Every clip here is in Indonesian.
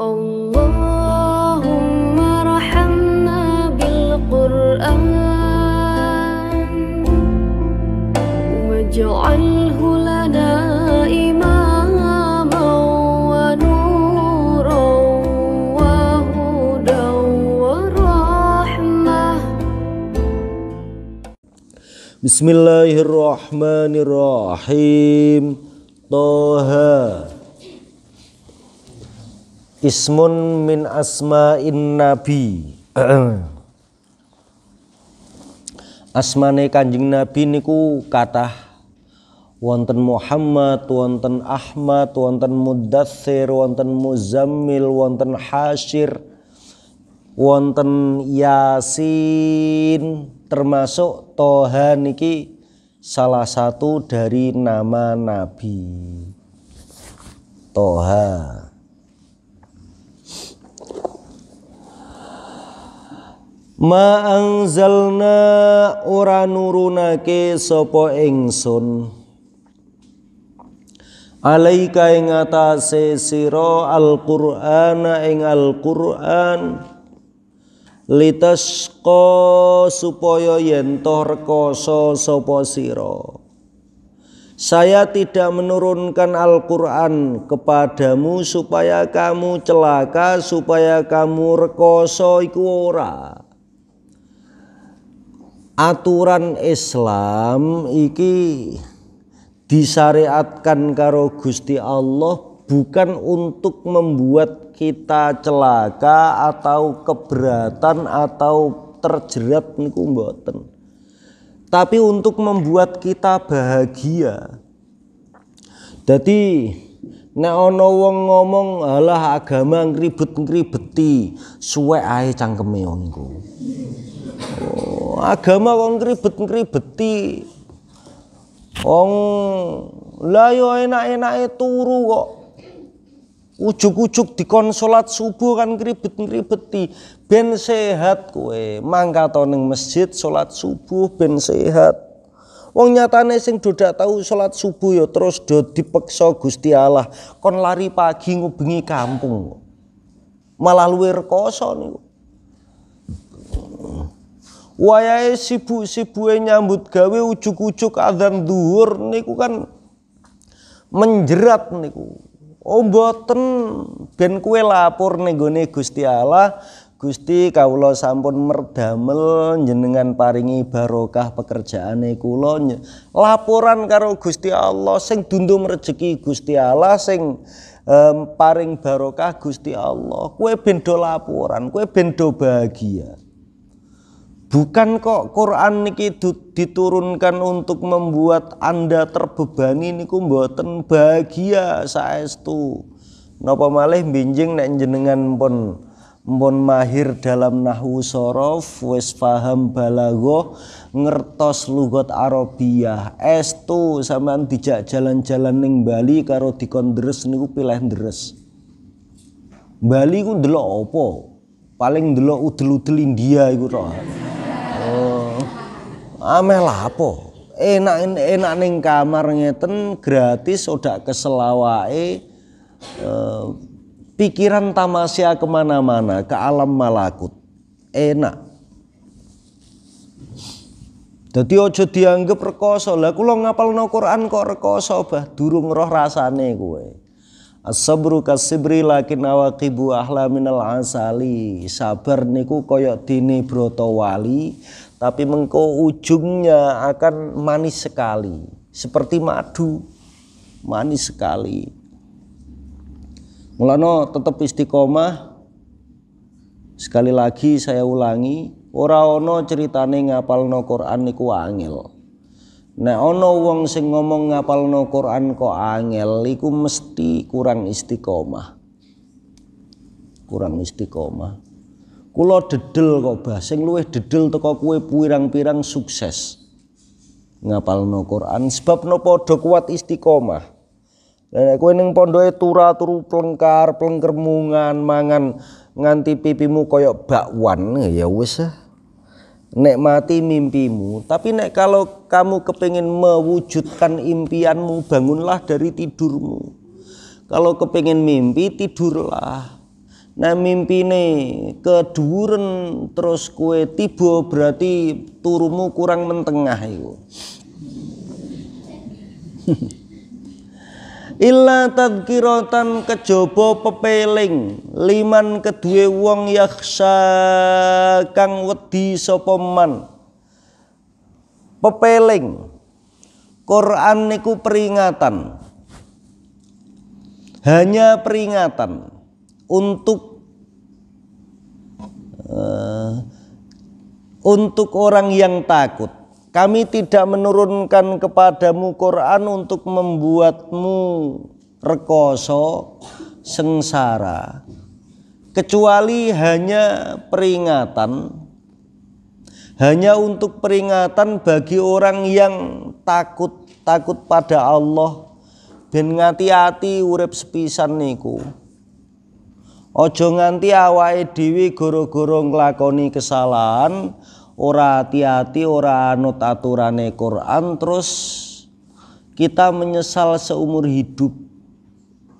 اللهم ارحمنا بالقرآن واجعله لنا إماما ونورا وهدى ورحمة بسم الله الرحمن الرحيم طه ismun min asma'in nabi asmane kanjeng nabi niku kathah wonten Muhammad wonten Ahmad wonten Muddatsir wonten Muzammil wonten Hashir wonten Yasin termasuk Toha niki salah satu dari nama nabi Toha Ma'angzalna ora nurunake sapa ingsun Alaika ing atase sira Al-Qur'ana ing Al-Qur'an litasqa supaya yen toh rekoso sapa sira Saya tidak menurunkan Al-Quran kepadamu supaya kamu celaka, supaya kamu rekoso iku ora aturan Islam iki disyariatkan karo Gusti Allah bukan untuk membuat kita celaka atau keberatan atau terjerat niku mboten tapi untuk membuat kita bahagia jadi nek ana wong ngomong alah agama ngribet-ngribeti suwek ae cangkeme wong agama kok ngeribet ngeribeti wong layo enak enak turu kok ujuk ujuk dikonsolat subuh kan kribet ngeribeti ben sehat kue mangka toning masjid sholat subuh ben sehat Wong nyatane sing dodak tau sholat subuh ya terus do dipeksa Gusti Allah kon lari pagi ngubengi kampung malah luwir koso niku wayahe sibuk-sibuke nyambut gawe ujuk-ujuk azan zuhur niku kan menjerat niku. Oh mboten ben kue lapor ning Gusti Allah, Gusti kawula sampun merdamel jenengan paringi barokah pekerjaane kula. Laporan karo Gusti Allah sing dundum rejeki Gusti Allah sing um, paring barokah Gusti Allah. kue bendo laporan, kue bendo bahagia. Bukan kok Quran niki diturunkan untuk membuat Anda terbebani niku mboten bahagia saestu. Napa malih binjing nek jenengan pun mpun mahir dalam nahwu sorof wis paham balago ngertos lugot arabiyah estu sampean dijak jalan-jalan ning Bali karo dikon deres niku pilih deres Bali ku ndelok apa paling ndelok udel-udel India iku tok ameh lapo enak enak ning kamar ngeten gratis udah keselawae E, eh, pikiran tamasya kemana-mana ke alam malakut enak jadi ojo dianggap rekoso lah kulo no Quran kok rekoso bah durung roh rasane gue. Asabru kasibri lakin awakibu ahla minal asali Sabar niku koyok dini broto wali tapi mengko ujungnya akan manis sekali seperti madu manis sekali mulano tetap istiqomah sekali lagi saya ulangi ora ono ceritane ngapalno Quran niku angel Nah ono wong sing ngomong ngapalno Quran kok angel iku mesti kurang istiqomah kurang istiqomah Kulo dedel kok bah, sing luwih dedel teko kue pirang-pirang sukses. Ngapalno Quran sebab no padha kuat istiqomah. Nek kowe ning pondoke turu-turu plengkar, plengkermungan, mangan nganti pipimu koyok bakwan ya wes eh. Nek mati mimpimu, tapi nek kalau kamu kepingin mewujudkan impianmu, bangunlah dari tidurmu. Kalau kepingin mimpi, tidurlah. Nah mimpine keduren terus kue tiba berarti turumu kurang mentengah iku. Illa tadkiratan kejobo pepeling liman kedue wong yaksa kang wedi sopoman. Pepeling Quran niku peringatan. Hanya peringatan untuk uh, untuk orang yang takut kami tidak menurunkan kepadamu Quran untuk membuatmu rekoso sengsara kecuali hanya peringatan hanya untuk peringatan bagi orang yang takut takut pada Allah ben ngati-ati urip sepisan niku Ojo nganti awake dhewe guru gara nglakoni kesalahan ora hati-hati ora anut aturane Quran terus kita menyesal seumur hidup.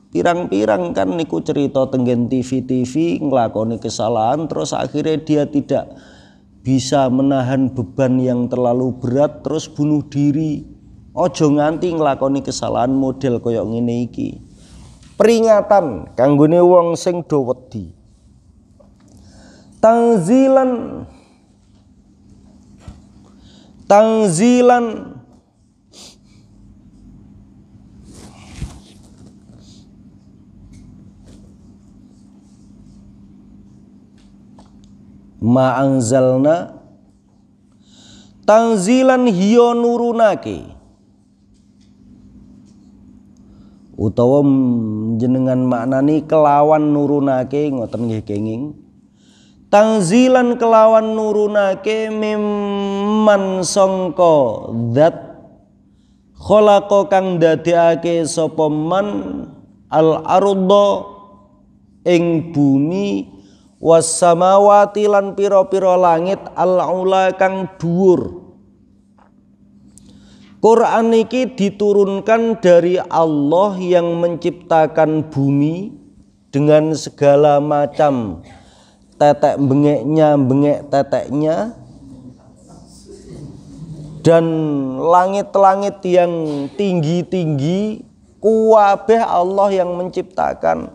Pirang-pirang kan niku cerita tenggen TV-TV nglakoni kesalahan terus akhirnya dia tidak bisa menahan beban yang terlalu berat terus bunuh diri. Ojo nganti nglakoni kesalahan model koyok ngene iki peringatan kanggone wong sing do wedi tangzilan tangzilan ma'angzalna tangzilan hiyo nurunake utawa jenengan maknani kelawan nurunake ngoten nggih kenging tangzilan kelawan nurunake mimman songko dat. khalaqa kang dadekake sapa man al arda ing bumi was samawati lan pira-pira langit al ula kang dhuwur Quran ini diturunkan dari Allah yang menciptakan bumi dengan segala macam tetek bengeknya, bengek teteknya dan langit-langit yang tinggi-tinggi kuwabeh Allah yang menciptakan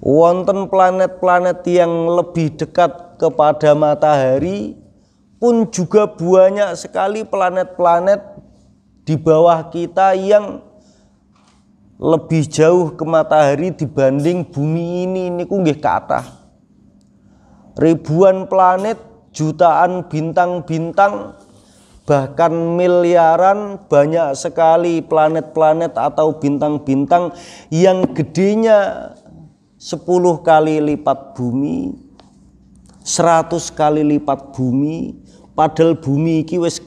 wonten planet-planet yang lebih dekat kepada matahari pun juga banyak sekali planet-planet di bawah kita yang lebih jauh ke matahari dibanding bumi ini ini ku nggih kathah. Ribuan planet, jutaan bintang-bintang bahkan miliaran banyak sekali planet-planet atau bintang-bintang yang gedenya 10 kali lipat bumi, 100 kali lipat bumi, padahal bumi iki wis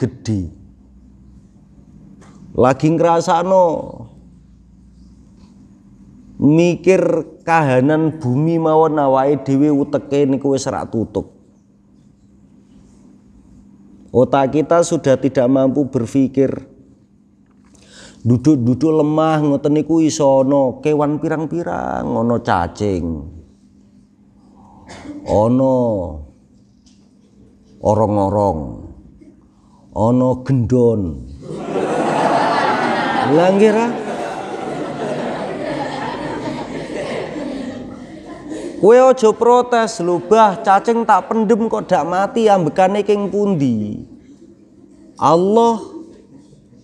lagi lagi no mikir kahanan bumi mawon nawai dewi uteke niku wis rak tutup otak kita sudah tidak mampu berpikir duduk-duduk lemah ngoten niku iso kewan pirang-pirang ana cacing ono orong-orong ono gendon langgira kue ojo protes lubah cacing tak pendem kok dak mati ambekane king pundi Allah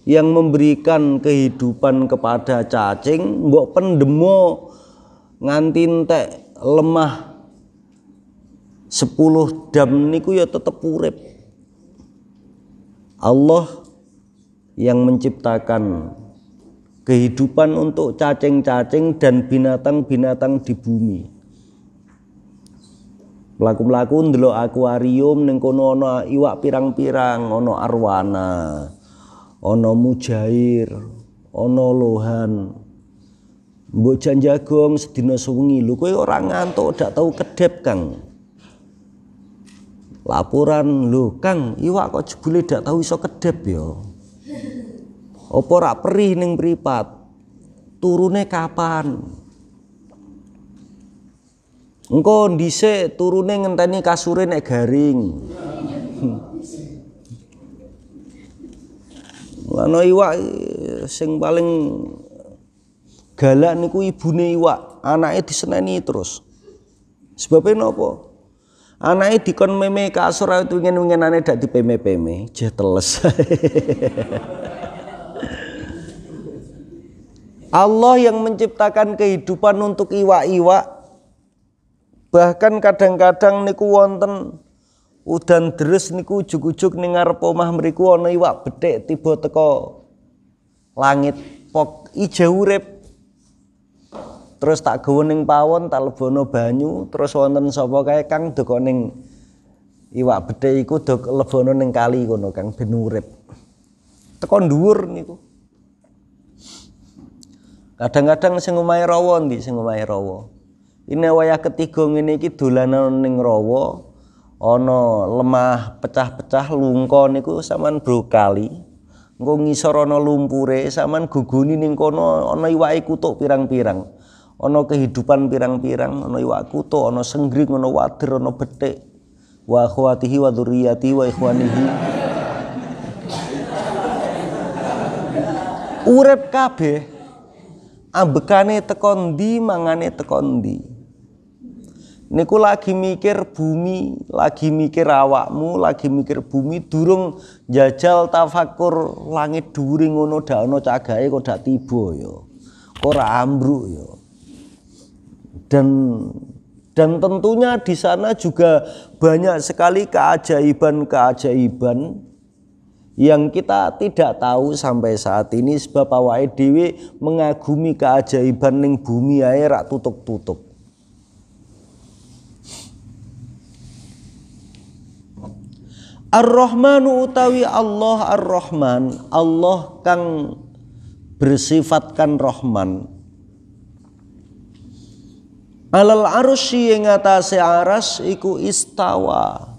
yang memberikan kehidupan kepada cacing mbok pendemo ngantin entek lemah 10 dam niku ya tetap urip Allah yang menciptakan kehidupan untuk cacing-cacing dan binatang-binatang di bumi pelaku-pelaku ndelok akuarium ning kono ana iwak pirang-pirang ana arwana ana mujair ana lohan mbok janjagong sedina sewengi lho kowe ora ngantuk dak tau kedep Kang laporan lho Kang iwak kok jebule dak tahu iso kedep yo. Ya? apa rak perih ning pripat turune kapan engko dhisik turune ngenteni kasure nek garing ana iwak sing paling galak niku ibune iwak anaknya diseneni terus sebabnya napa Anake kon meme kasur ingin ingin wingenane dak di peme jeh teles. Allah yang menciptakan kehidupan untuk iwa-iwa bahkan kadang-kadang niku wonten udan deres niku ujug-ujug ning ngarep omah mriku ana iwak betik tiba teko langit pok ijo urip terus tak gawa pawon tak lebono banyu terus wonten sapa kae kang deka ning iwak bedhe iku dek lebono ning kali kono kang ben urip teko dhuwur niku kadang-kadang sing omahe rawa ndi sing omahe rawa ini wayah ketiga ngene iki dolanan ning rawa ana lemah pecah-pecah lungko niku sampean bro kali engko ngisor ana lumpure sampean guguni ning kono ana iwake kutuk pirang-pirang Ono kehidupan pirang-pirang ono iwak kuto ono senggring ono wader ono betik wa akhwatihi wa dzurriyyati wa ikhwanihi urip kabeh ambekane teko ndi mangane teko ndi niku lagi mikir bumi lagi mikir awakmu lagi mikir bumi durung jajal tafakur langit dhuwure ngono dak ana koda kok dak tiba ambru ya. kok ya dan dan tentunya di sana juga banyak sekali keajaiban-keajaiban yang kita tidak tahu sampai saat ini sebab awake dhewe mengagumi keajaiban ning bumi ae rak tutup-tutup. ar rahman utawi Allah Ar-Rahman, Allah kang bersifatkan Rahman alal arusi yang atase aras iku istawa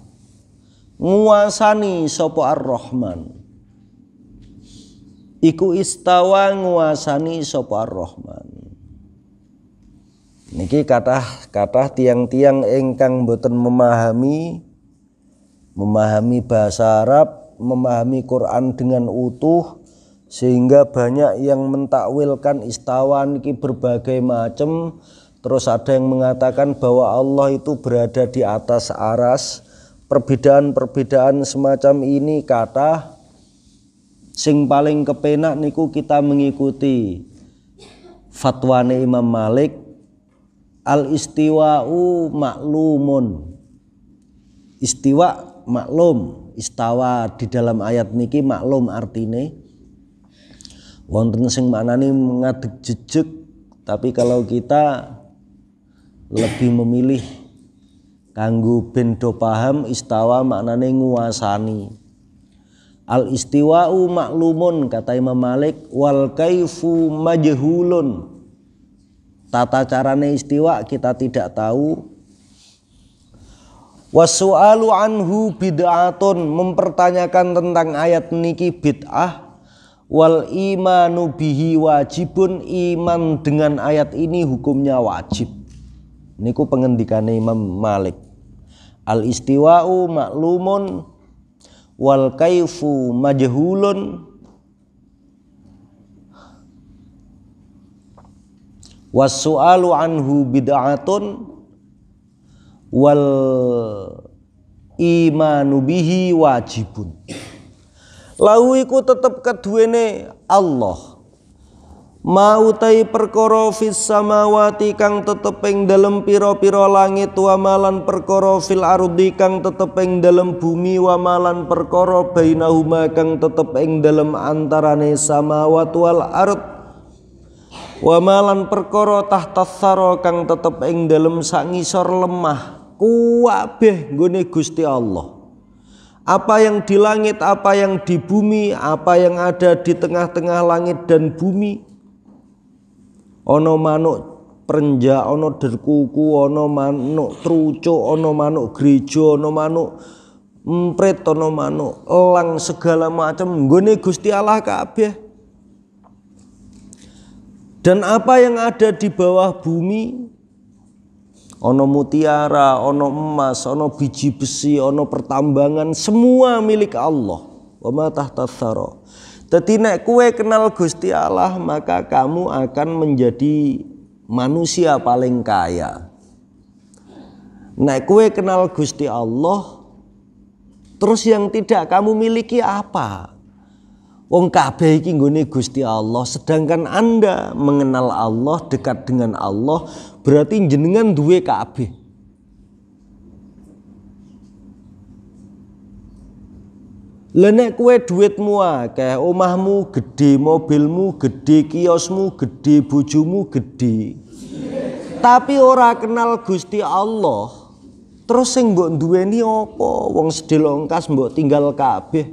nguasani sopo ar-rahman iku istawa nguasani sopo ar-rahman niki kata kata tiang-tiang engkang boten memahami memahami bahasa Arab memahami Quran dengan utuh sehingga banyak yang mentakwilkan istawa niki berbagai macam Terus ada yang mengatakan bahwa Allah itu berada di atas aras. Perbedaan-perbedaan semacam ini kata sing paling kepenak niku kita mengikuti fatwane Imam Malik al istiwa'u maklumun istiwa maklum istawa di dalam ayat niki maklum artine wonten sing maknani ngadeg jejeg tapi kalau kita lebih memilih kanggo bendo paham istawa maknane nguasani al istiwa'u maklumun kata Imam Malik wal kaifu majhulun tata carane istiwa kita tidak tahu wasu'alu anhu bid'atun mempertanyakan tentang ayat niki bid'ah wal imanu bihi wajibun iman dengan ayat ini hukumnya wajib niku pengendikane Imam Malik al istiwa'u maklumun wal kaifu majhulun was su'alu anhu bid'atun wal imanu bihi wajibun lau iku tetep keduwene Allah mautai perkara fis samawati kang teteping dalam pira-pira langit wa malan perkara fil ardi kang teteping dalam bumi wa malan perkara bainahuma kang teteping dalam antarane samawat wal ard wa malan perkara tahta tsara kang tetep dalam sangisor lemah beh gune Gusti Allah apa yang di langit apa yang di bumi apa yang ada di tengah-tengah langit dan bumi Ono manuk perenja, ono derkuku ono manuk trucuk ono manuk gereja ono manuk emprit ono manuk elang segala macam nggone Gusti Allah kabeh dan apa yang ada di bawah bumi ono mutiara, ono emas, ono biji besi, ono pertambangan, semua milik Allah. Wa ma tahta Tetinek kue kenal Gusti Allah maka kamu akan menjadi manusia paling kaya. Nek kue kenal Gusti Allah terus yang tidak kamu miliki apa? Wong kabeh iki nggone Gusti Allah, sedangkan Anda mengenal Allah, dekat dengan Allah, berarti jenengan duwe kabeh. Lenek kue duitmu akeh, omahmu gede, mobilmu gede, kiosmu gede, bujumu gede. Tapi ora kenal Gusti Allah. Terus sing mbok duweni apa? Wong sedilongkas mbok tinggal kabeh.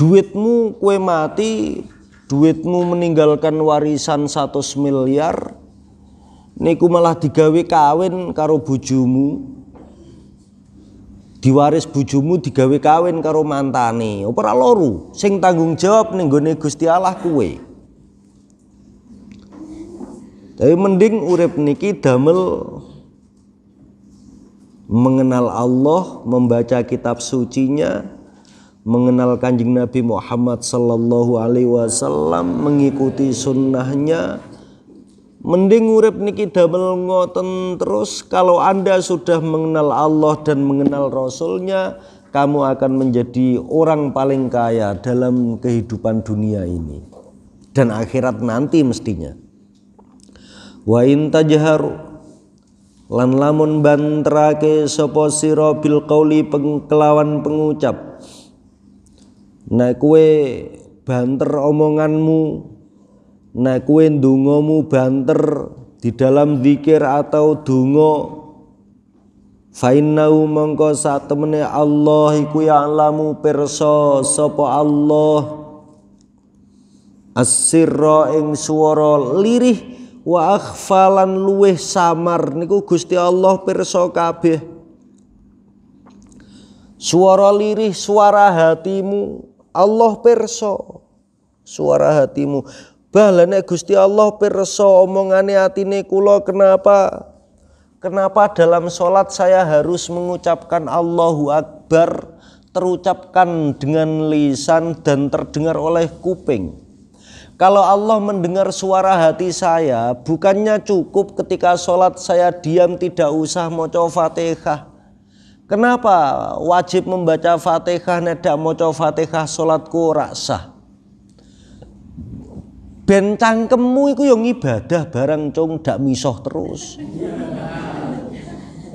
Duitmu kue mati, duitmu meninggalkan warisan 100 miliar. Niku malah digawe kawin karo bujumu diwaris bujumu digawe kawin karo mantane ora loru sing tanggung jawab ning gone Gusti Allah kuwe tapi mending urip niki damel mengenal Allah, membaca kitab sucinya, mengenal kanjeng Nabi Muhammad sallallahu alaihi wasallam, mengikuti sunnahnya, Mending urip niki damel ngoten terus kalau Anda sudah mengenal Allah dan mengenal Rasulnya kamu akan menjadi orang paling kaya dalam kehidupan dunia ini dan akhirat nanti mestinya. Wa in tajhar lan lamun bantrake sapa sira bil qauli pengkelawan pengucap. Nek nah, kowe banter omonganmu Nah kue dungomu banter di dalam zikir atau dungo Fainau mongko saat temene Allah iku ya'lamu ya perso sopo Allah Asirro ing suara lirih wa akhfalan luweh samar niku Gusti Allah pirsa kabeh Suara lirih suara hatimu Allah pirsa suara hatimu Balane Gusti Allah pirsa omongane atine kula kenapa? Kenapa dalam sholat saya harus mengucapkan Allahu Akbar terucapkan dengan lisan dan terdengar oleh kuping? Kalau Allah mendengar suara hati saya, bukannya cukup ketika sholat saya diam tidak usah moco fatihah. Kenapa wajib membaca fatihah nedak moco fatihah sholatku sah? ben cangkemmu iku yang ibadah barang cung dak misoh terus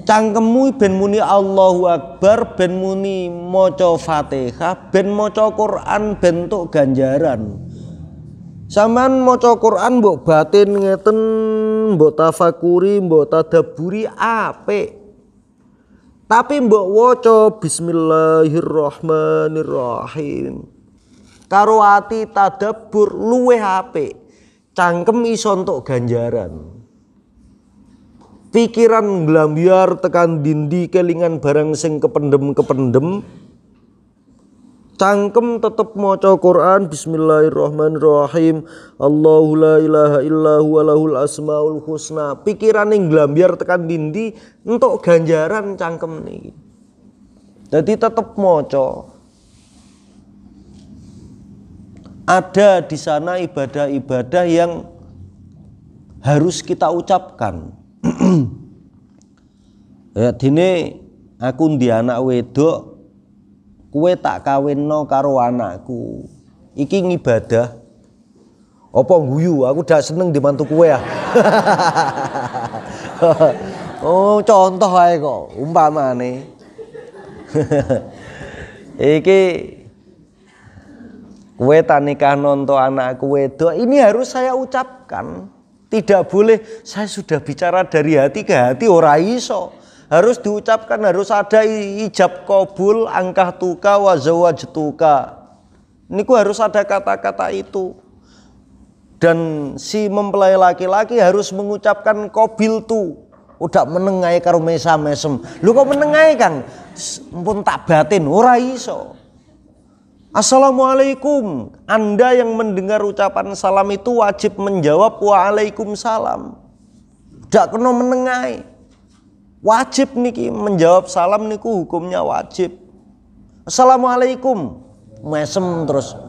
cangkemmu ben muni Allahu Akbar ben muni moco Fatihah ben moco Quran bentuk ganjaran Saman moco Quran mbok batin ngeten mbok tafakuri mbok tadaburi ape tapi mbok woco bismillahirrahmanirrahim karo ati tadabur luwe HP, cangkem iso untuk ganjaran pikiran nglambiar tekan dindi kelingan barang sing kependem-kependem cangkem tetep maca Quran bismillahirrahmanirrahim Allahu la ilaha illa huwa lahul asmaul husna Pikiran yang nglambiar tekan dindi entuk ganjaran cangkem nih. Jadi tetep maca ada di sana ibadah-ibadah yang harus kita ucapkan. ya dini aku ndi anak wedok kue tak no karo anakku. Iki ngibadah. Apa guyu? Aku udah seneng di kue ya. oh, contoh ae kok umpamane. Iki Kue tanikah nonto kue wedok ini harus saya ucapkan. Tidak boleh saya sudah bicara dari hati ke hati ora iso. Harus diucapkan harus ada ijab kobul angkah tuka wazawaj tuka. ku harus ada kata-kata itu. Dan si mempelai laki-laki harus mengucapkan kobil tu. Udah menengai karo mesem. Lu kok menengai kang? Pun tak batin ora iso. Assalamualaikum. Anda yang mendengar ucapan salam itu wajib menjawab waalaikumsalam. Tidak kena menengai. Wajib niki menjawab salam niku hukumnya wajib. Assalamualaikum. Mesem terus.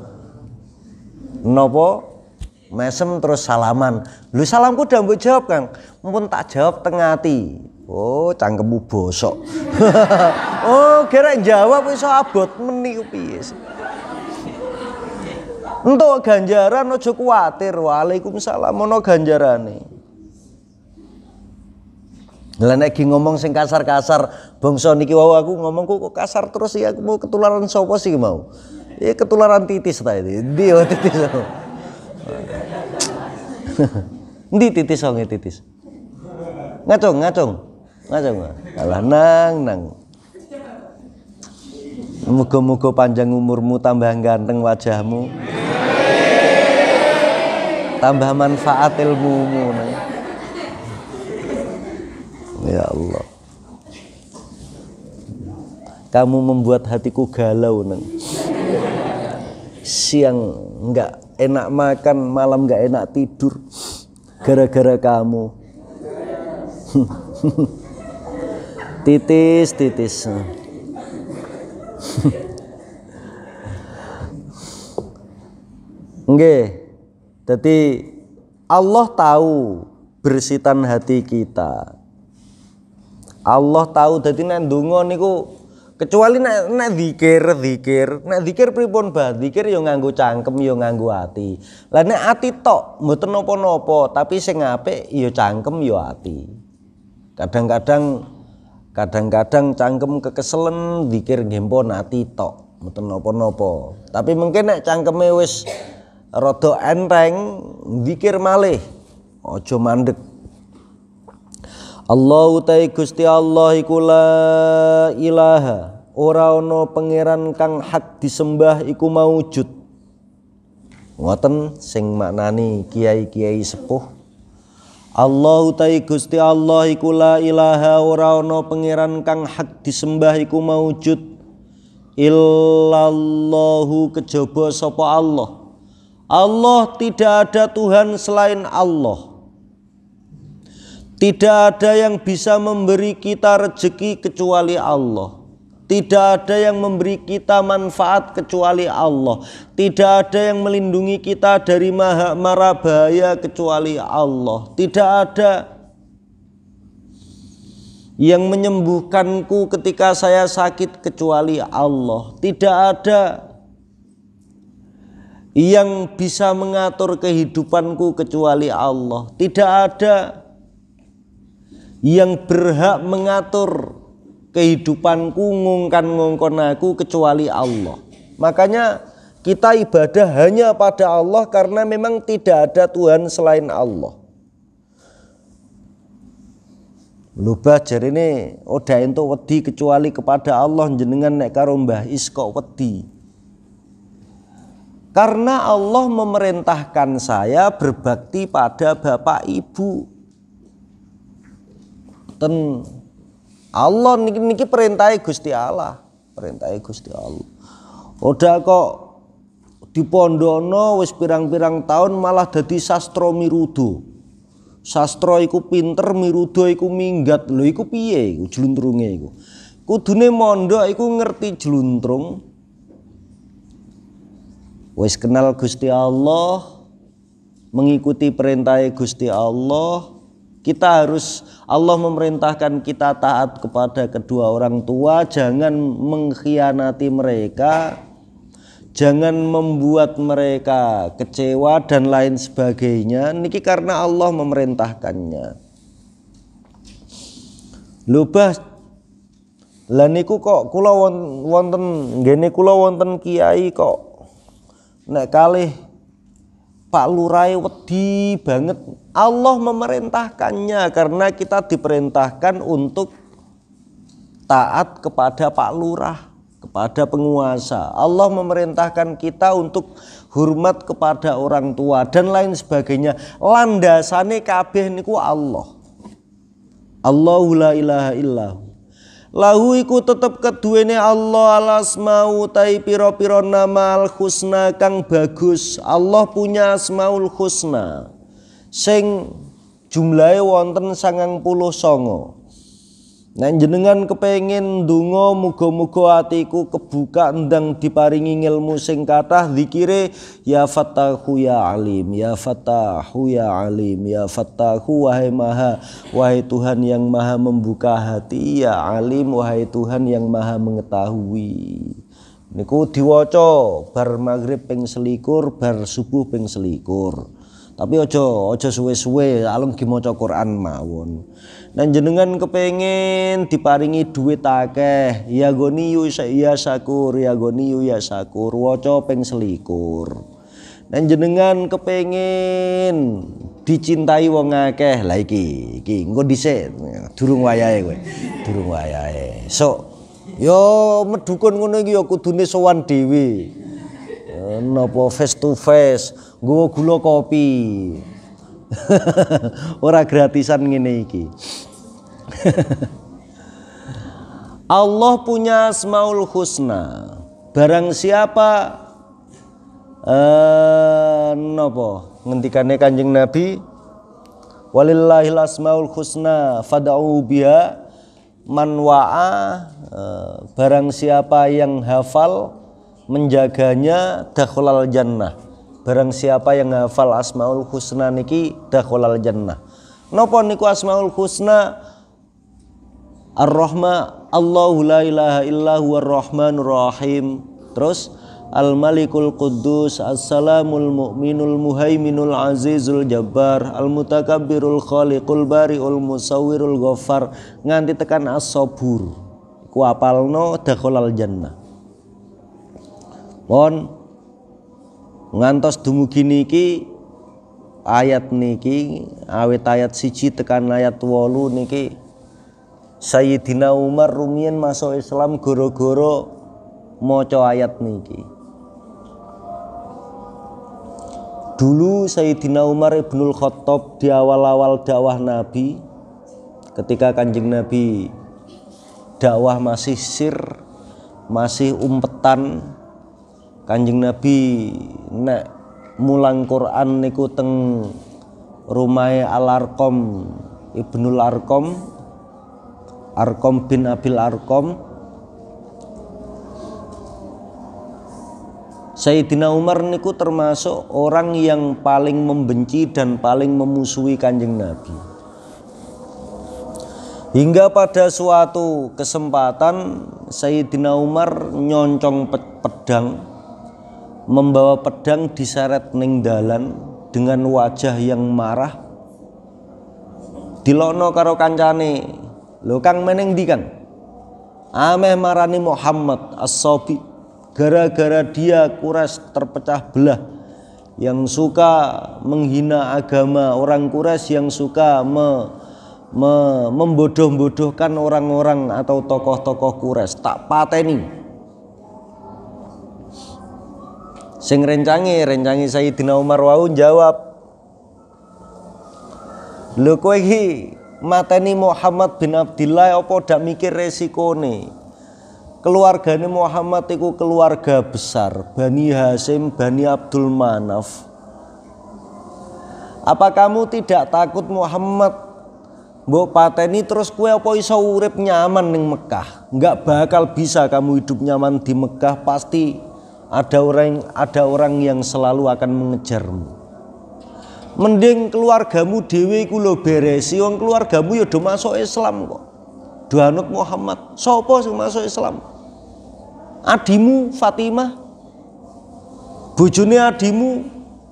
Nopo? Mesem terus salaman. Lu salamku udah mau jawab, kan? Mumpun tak jawab tengah hati. Oh, cangkemmu bosok. oh, kira jawab iso abot meniupi. Untuk ganjaran ojo kuatir. Waalaikumsalam ono ganjaran nih. Lagi ngomong sing kasar-kasar, bangsa niki wau aku ngomong kok kasar terus ya aku mau ketularan sopo sih mau. Iya ketularan titis tadi. itu. Oh, titis. Di titis songe titis. Ngacung, ngacung. Ngacung. Alah nang nang. Muga-muga panjang umurmu tambah ganteng wajahmu tambah manfaat ilmumu ya Allah kamu membuat hatiku galau neng siang enggak enak makan malam enggak enak tidur gara-gara kamu titis titis okay. Jadi Allah tahu bersihkan hati kita. Allah tahu jadi nek ndonga niku kecuali nek nek zikir zikir nek zikir pripun bah zikir yo ya nganggo cangkem yo ya nganggo ati. Lah nek ati tok mboten napa-napa tapi sing apik yo ya cangkem yo ati. Kadang-kadang kadang-kadang cangkem kekeselen zikir gempo, ati tok mboten napa-napa. Tapi mungkin nek cangkeme wis rada enteng zikir malih ojo mandek Allahu ta'ala Gusti Allah iku la ilaha ora ana pangeran kang hak disembah iku maujud ngoten sing maknani kiai-kiai sepuh Allahu ta'ala Gusti Allah iku la ilaha ora ana pangeran kang hak disembah iku maujud illallahu kejaba sapa Allah Allah tidak ada Tuhan selain Allah. Tidak ada yang bisa memberi kita rezeki kecuali Allah. Tidak ada yang memberi kita manfaat kecuali Allah. Tidak ada yang melindungi kita dari maha mara bahaya kecuali Allah. Tidak ada yang menyembuhkanku ketika saya sakit kecuali Allah. Tidak ada yang bisa mengatur kehidupanku kecuali Allah. Tidak ada yang berhak mengatur kehidupanku ngungkan ngongkon aku kecuali Allah. Makanya kita ibadah hanya pada Allah karena memang tidak ada Tuhan selain Allah. Lubah jar ini oda itu wedi kecuali kepada Allah jenengan nek karo Mbah Is wedi. Karena Allah memerintahkan saya berbakti pada bapak ibu. Ten Allah niki niki perintah Gusti Allah, perintah Gusti Allah. Udah kok di Pondono wis pirang-pirang tahun malah jadi sastra mirudo. Sastra iku pinter, mirudo iku minggat. Lho iku piye iku jluntrunge iku? Kudune mondok iku ngerti jluntrung, wis kenal Gusti Allah mengikuti perintah Gusti Allah kita harus Allah memerintahkan kita taat kepada kedua orang tua jangan mengkhianati mereka jangan membuat mereka kecewa dan lain sebagainya niki karena Allah memerintahkannya lubah lan niku kok kula wonten gene kula wonten kiai kok nek kalih Pak Lurai wedi banget Allah memerintahkannya karena kita diperintahkan untuk taat kepada Pak Lurah, kepada penguasa. Allah memerintahkan kita untuk hormat kepada orang tua dan lain sebagainya. Landasane kabeh niku Allah. Allahu la ilaha illahu lahu iku tetep keduwene Allah alas mau tai pira piro nama al husna kang bagus Allah punya asmaul husna sing jumlahe wonten sangang puluh songo Nah jenengan kepengen dungo mugo mugo atiku kebuka endang diparingi ilmu sing kata dikire ya fatahu ya alim ya fatahu ya alim ya fatahu wahai maha wahai Tuhan yang maha membuka hati ya alim wahai Tuhan yang maha mengetahui niku diwoco bar maghrib pengselikur selikur bar subuh pengselikur tapi ojo ojo suwe-suwe alum gimoco Quran mawon dan jenengan kepengen diparingi duit akeh ya yu ya sakur ya yu ya sakur waca peng selikur dan jenengan kepengen dicintai wong akeh lah iki iki engko dhisik durung wayahe kowe durung wayahe so yo medukun ngono iki yo kudune sowan dhewe eh, napa face to face gua gula kopi. Ora gratisan ngene iki. Allah punya Asmaul Husna. Barang siapa eh napa ngendikane Kanjeng Nabi walillahi asmaul husna fad'u biha man wa'a eh, barang siapa yang hafal menjaganya dakhulal jannah barang siapa yang hafal asmaul husna niki dakhulal jannah napa niku asmaul husna Ar-Rahma Allahu la ilaha illa huwa rahmanur rahim terus Al-Malikul Quddus Assalamul Mu'minul Muhaiminul Azizul Jabbar Al-Mutakabbirul Khaliqul Bari'ul Musawwirul Ghaffar nganti tekan As-Sabur ku apalno dakhalal jannah Mohon ngantos dumugi niki ayat niki awet ayat siji tekan ayat wolu niki Sayyidina Umar rumien masuk Islam goro-goro moco ayat niki dulu Sayyidina Umar Ibnul Khattab di awal-awal dakwah Nabi ketika kanjeng Nabi dakwah masih sir masih umpetan Kanjeng Nabi nek mulang Quran niku teng rumahe Al Arkom Ibnul Arkom Arkom bin Abil Arkom Sayyidina Umar niku termasuk orang yang paling membenci dan paling memusuhi Kanjeng Nabi. Hingga pada suatu kesempatan Sayyidina Umar nyoncong pedang membawa pedang diseret ning dalan dengan wajah yang marah dilono karo kancane lo kang meneng di kang ameh marani Muhammad as-Sobi gara-gara dia kures terpecah belah yang suka menghina agama orang kures yang suka me, me, membodoh-bodohkan orang-orang atau tokoh-tokoh kures tak pateni sing rencangi rencangi Sayyidina Umar wau jawab lho kowe iki mateni Muhammad bin Abdullah apa dak mikir resikone keluargane Muhammad iku keluarga besar Bani Hasim Bani Abdul Manaf apa kamu tidak takut Muhammad Mbok pateni terus kue apa iso urip nyaman neng Mekah? Enggak bakal bisa kamu hidup nyaman di Mekah, pasti ada orang ada orang yang selalu akan mengejarmu mending keluargamu dewi kulo beresi wong keluargamu ya do masuk Islam kok Duanut Muhammad sopo sing masuk Islam adimu Fatimah bojone adimu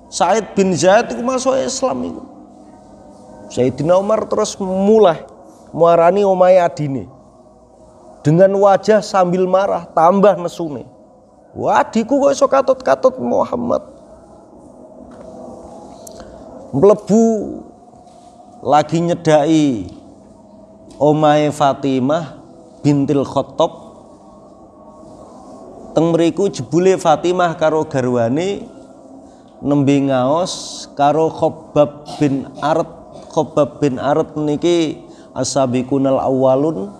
Said bin Zaid itu masuk Islam itu Sayyidina Umar terus mulai muarani omaya adine dengan wajah sambil marah tambah mesune Wadiku kok iso katut-katut Muhammad. Mlebu lagi nyedai omae Fatimah bintil Khattab teng mriku jebule Fatimah karo garwane nembe ngaos karo Khobab bin Arat Khobab bin Arat niki asabikunal awalun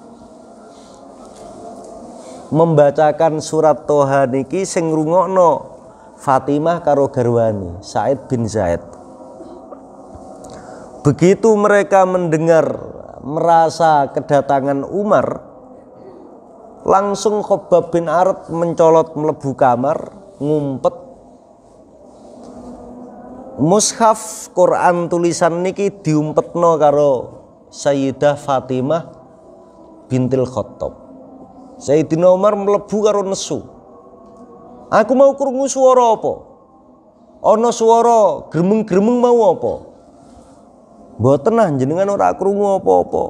membacakan surat Toha niki sing rungokno Fatimah karo garwani Said bin Zaid. Begitu mereka mendengar merasa kedatangan Umar langsung Khobab bin Arad mencolot melebu kamar ngumpet mushaf Quran tulisan niki diumpetno karo Sayyidah Fatimah bintil Khattab Sayyidina Umar melebu karo nesu. Aku mau krungu suara apa? Ana suara gremeng-gremeng mau apa? Mboten ah jenengan ora krungu apa-apa.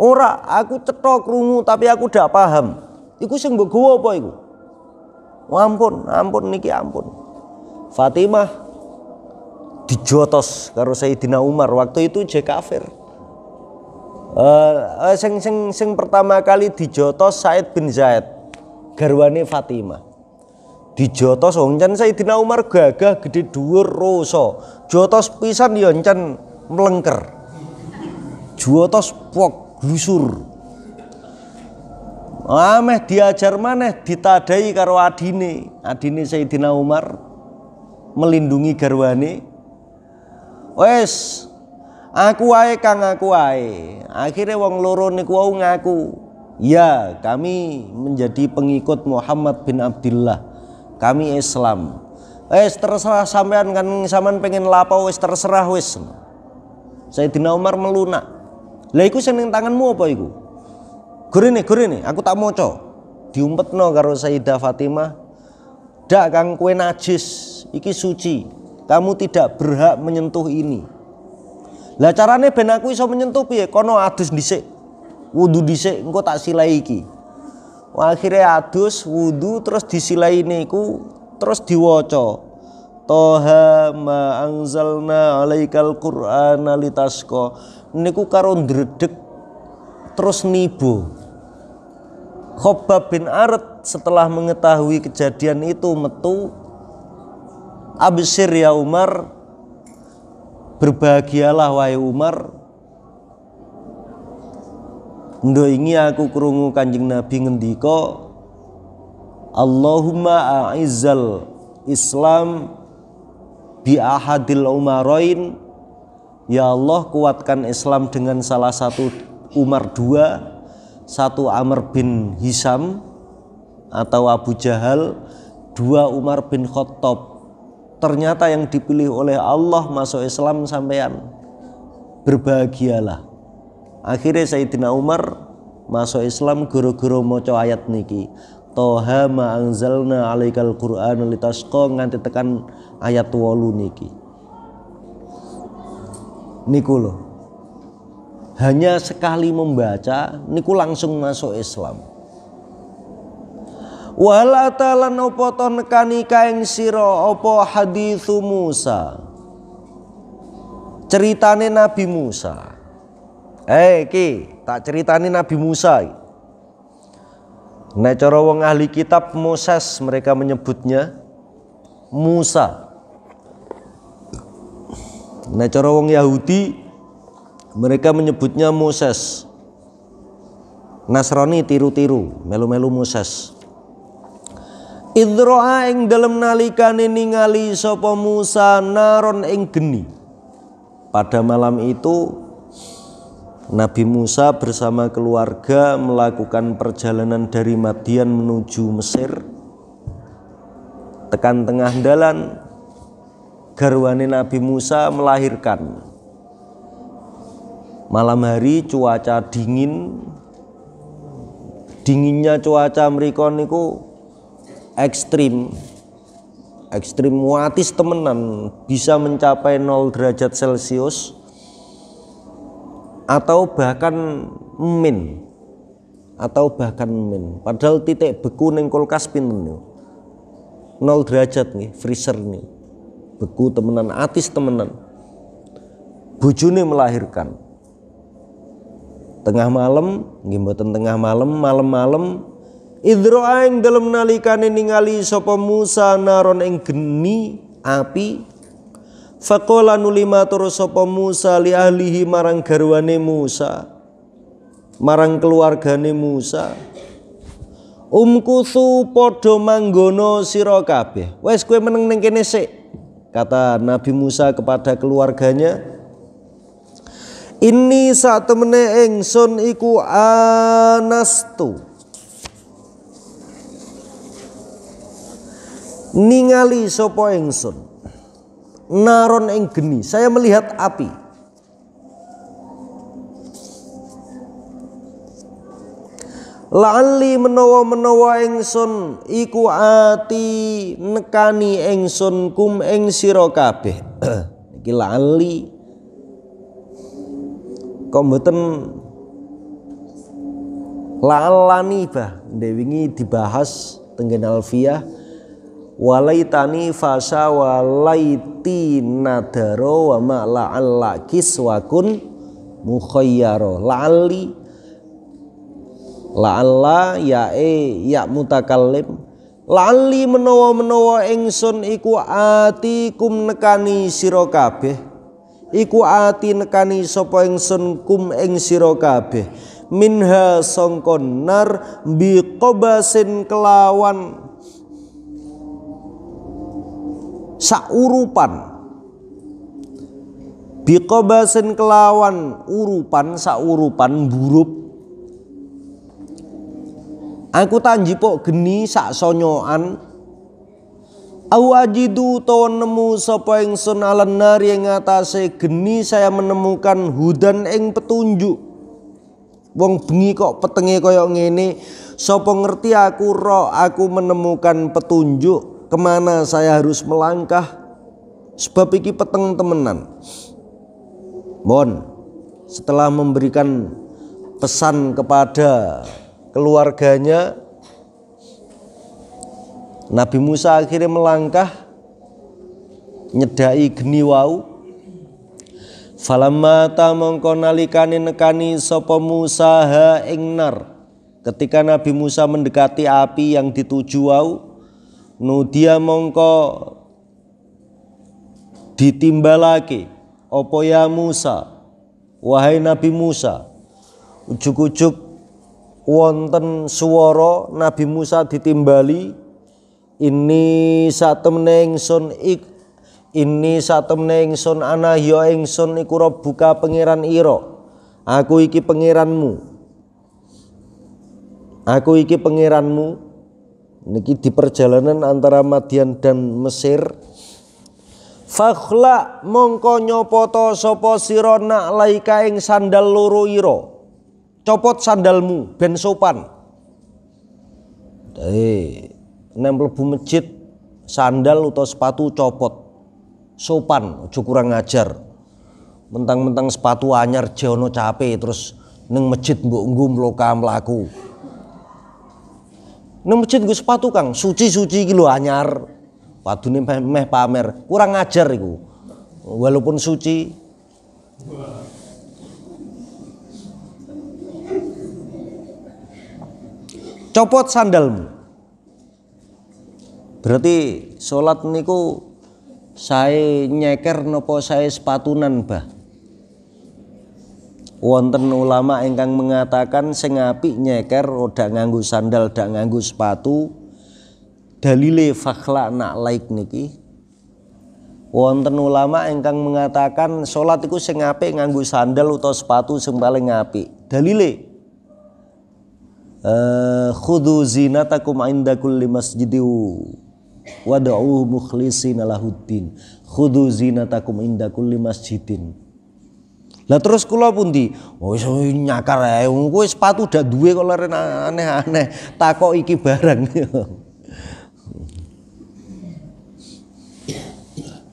Ora, aku cetok krungu tapi aku dak paham. Iku sing mbok apa iku? Oh, ampun, ampun niki ampun. Fatimah dijotos karo Sayyidina Umar waktu itu je kafir uh, sing sing sing pertama kali dijotos Said bin Zaid garwane Fatimah dijotos oncen saya Umar gagah gede dua roso jotos pisan ya oncen melengker jotos pok lusur ameh diajar maneh ditadai karo adine adine Saidina Umar melindungi garwani wes aku ae kang aku ae akhirnya wong loro niku wau ngaku ya kami menjadi pengikut Muhammad bin Abdullah kami Islam wis terserah sampean kan sampean pengen lapau wis terserah wes Sayyidina Umar melunak lah iku seneng tanganmu apa iku gurine gurine aku tak moco diumpetno karo Sayyidah Fatimah dak kang kue najis iki suci kamu tidak berhak menyentuh ini lah carane ben aku iso menyentuh piye? Kono adus dhisik. Wudu dhisik engko tak silai iki. Akhirnya adus wudu terus disilai niku terus diwaca. Toha ma anzalna alaikal qur'ana litasqa. Niku karo ndredeg terus nibo. Khobab bin Arad setelah mengetahui kejadian itu metu abisir ya Umar berbahagialah wahai Umar Ndo ini aku kerungu kanjeng Nabi ngendiko Allahumma a'izzal Islam bi ahadil umarain Ya Allah kuatkan Islam dengan salah satu Umar dua Satu Amr bin Hisam atau Abu Jahal Dua Umar bin Khattab ternyata yang dipilih oleh Allah masuk Islam sampean berbahagialah akhirnya Sayyidina Umar masuk Islam guru-guru moco ayat niki Toha ma'angzalna alaikal Qur'an litasqa nganti tekan ayat walu niki niku loh hanya sekali membaca niku langsung masuk Islam wala talan opo ton nekani kaeng siro opo hadithu Musa ceritane Nabi Musa eh ki tak ceritane Nabi Musa Nah cara wong ahli kitab Moses mereka menyebutnya Musa Nah cara wong Yahudi mereka menyebutnya Moses Nasrani tiru-tiru melu-melu Moses Idro'a ing dalam nalikane ningali sopo Musa naron ing geni. Pada malam itu Nabi Musa bersama keluarga melakukan perjalanan dari Madian menuju Mesir. Tekan tengah dalan garwane Nabi Musa melahirkan. Malam hari cuaca dingin. Dinginnya cuaca merikoniku ekstrim ekstrim muatis temenan bisa mencapai 0 derajat celcius atau bahkan min atau bahkan min padahal titik beku neng kulkas pinten 0 derajat nih freezer nih beku temenan atis temenan bujune melahirkan tengah malam nggih tengah malam malam-malam Idro'aing dalam nalikane ningali sopa Musa naron ing geni api Fakola nulima terus sopa Musa li ahlihi marang garwane Musa marang keluargane Musa Umkusu podo manggono sira kabeh wes kue meneng nengkene kene sik kata Nabi Musa kepada keluarganya Ini saat temene engson iku anastu ningali sapa ingsun naron ing geni saya melihat api Lali menawa-menawa ingsun iku ati nekani ingsun kum ing sira kabeh. Iki la'alli kok mboten bah ndewingi dibahas tenggen alfiah walaitani fasha walaiti nadaro wa ma la'alla kiswakun mukhayyaro la'alli la'alla ya'e ya mutakallim lali menawa-menawa ingsun iku ati kum nekani sira kabeh iku ati nekani sapa ingsun kum ing sira kabeh minha songkon nar biqobasin kelawan saurupan biqobasin kelawan urupan saurupan burup aku tanji pok geni sak sonyoan awajidu ajidu nemu sapa yang alan nari yang ngatasi geni saya menemukan hudan ing petunjuk wong bengi kok petenge koyok ngene sapa ngerti aku ro aku menemukan petunjuk kemana saya harus melangkah sebab iki peteng temenan Bon setelah memberikan pesan kepada keluarganya Nabi Musa akhirnya melangkah nyedai geni wau Falamma tamangko nalikane nekani sapa Musa ha ing ketika Nabi Musa mendekati api yang dituju wau nudia mongko ditimbalake apa ya Musa wahai Nabi Musa ujuk-ujuk wonten Suworo Nabi Musa ditimbali ini satu ingsun ik ini satu ingsun ana ya ingsun iku buka pangeran Iro. aku iki pangeranmu aku iki pangeranmu niki di perjalanan antara Madian dan Mesir Fakhla mongko nyopoto sopo siro nak laika ing sandal loro iro copot sandalmu ben sopan Jadi nempel bu masjid sandal atau sepatu copot sopan cukup kurang ajar mentang-mentang sepatu anyar jono capek terus neng masjid mbok loka melaku. Ning masjid gue sepatu Kang, suci-suci gitu, anyar. Padune meh, meh pamer, kurang ajar iku. Walaupun suci. Copot sandalmu. Berarti sholat niku saya nyeker nopo saya sepatunan, Bah wonten ulama ingkang mengatakan sengapi nyeker udah nganggu sandal dak nganggu sepatu dalile fakhla nak laik niki wonten ulama ingkang mengatakan salat iku sing apik sandal utawa sepatu sing paling apik dalile uh, eh, khudu zinatakum inda kulli masjidi wad'u mukhlisina lahuddin khudu zinatakum inda kulli masjidin lah terus kula pundi? Oh, wis oh, nyakar ae. Kowe sepatu dak duwe kok leren aneh-aneh. Takok iki barang.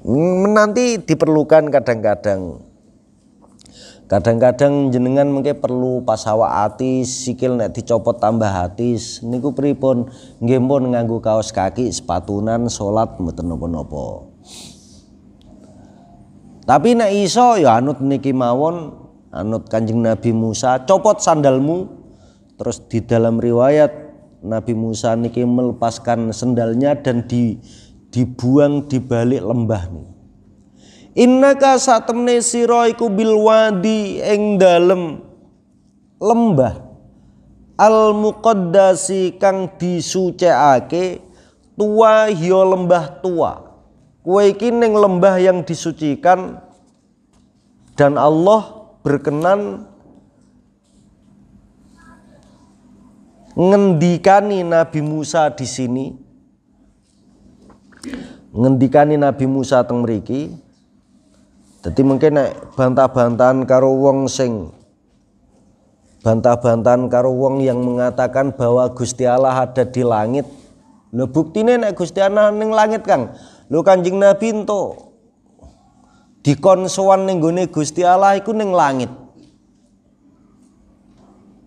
menanti hmm, diperlukan kadang-kadang kadang-kadang jenengan mungkin perlu pasawa atis sikil nek dicopot tambah atis niku pripun nggih pun nganggo kaos kaki sepatunan salat mboten napa-napa tapi nek iso ya anut niki mawon anut kanjeng Nabi Musa copot sandalmu terus di dalam riwayat Nabi Musa niki melepaskan sendalnya dan di dibuang di balik lembah nih innaka satemne sira iku bil wadi ing dalem lembah al muqaddasi kang disucikake tua hiyo ya lembah tua kue iki lembah yang disucikan dan Allah berkenan ngendikani Nabi Musa di sini ngendikani Nabi Musa teng mriki jadi mungkin nek bantah-bantahan karo wong sing bantah-bantahan karo wong yang mengatakan bahwa Gusti Allah ada di langit lho buktine nek Gusti Allah ning langit Kang lu kanjeng nabi ento dikon sowan ning gone Gusti Allah iku ning langit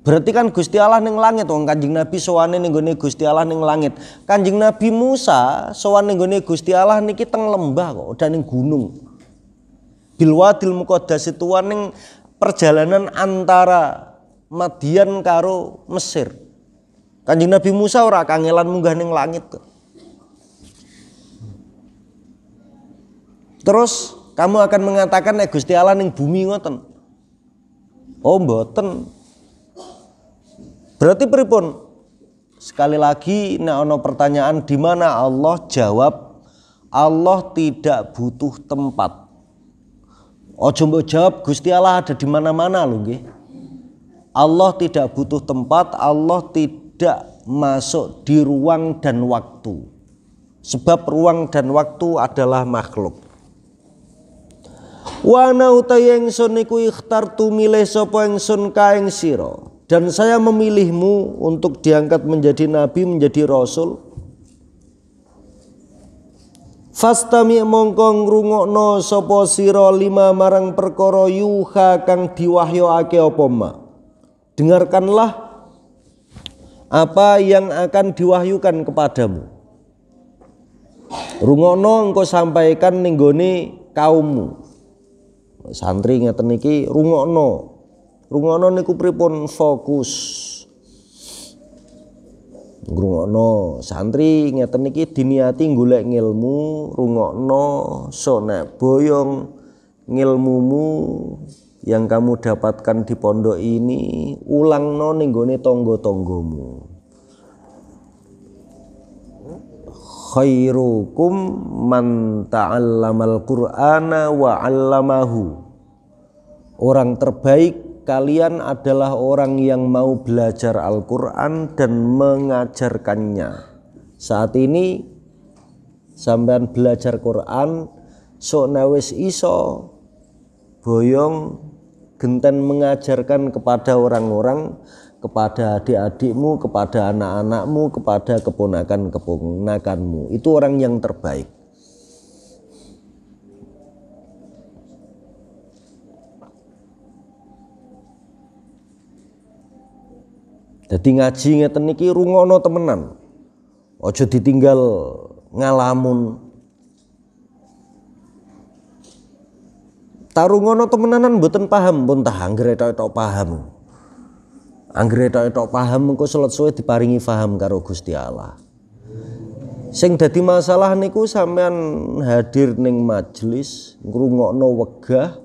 Berarti kan Gusti Allah ning langit wong Kanjeng Nabi sowane ning gone Gusti Allah ning langit. Kanjeng Nabi Musa sowan ning gone Gusti Allah niki teng lembah kok, udan ning gunung. Bilwadil Muqaddas tuan ning perjalanan antara Madian karo Mesir. Kanjeng Nabi Musa ora kangelan munggah ning langit kok. Terus kamu akan mengatakan nek eh, Gusti Allah ning bumi ngoten. Oh mboten. Berarti pripun? Sekali lagi nek ana pertanyaan di mana Allah jawab Allah tidak butuh tempat. Ojo mbok jawab Gusti Allah ada di mana-mana lho nggih. Allah tidak butuh tempat, Allah tidak masuk di ruang dan waktu. Sebab ruang dan waktu adalah makhluk. Wana utai engsun niku ikhtartu milih sapa engsun kaeng sira dan saya memilihmu untuk diangkat menjadi nabi menjadi rasul Fastami mongko ngrungokno sapa sira lima marang perkara yuha kang diwahyuake apa ma Dengarkanlah apa yang akan diwahyukan kepadamu Rungokno engko sampaikan ning kaummu santri ngeten niki rungokno rungokno niku pripun fokus ngrungokno santri ngeten niki diniati golek ngilmu rungokno sonek boyong ngilmumu yang kamu dapatkan di pondok ini ulang no ninggone tonggo tonggomu khairukum man ta'allamal qur'ana wa 'allamahu orang terbaik kalian adalah orang yang mau belajar Al-Qur'an dan mengajarkannya saat ini sampean belajar Quran sok nawis iso boyong genten mengajarkan kepada orang-orang kepada adik-adikmu, kepada anak-anakmu, kepada keponakan-keponakanmu. Itu orang yang terbaik. Jadi ngaji ngeten niki rungono temenan. Ojo ditinggal ngalamun. Tarungono temenanan mboten paham pun tah anggere tok paham. Anggere tok paham engko salat suwe diparingi paham karo Gusti Allah. Sing dadi masalah niku sampean hadir ning majelis ngrungokno wegah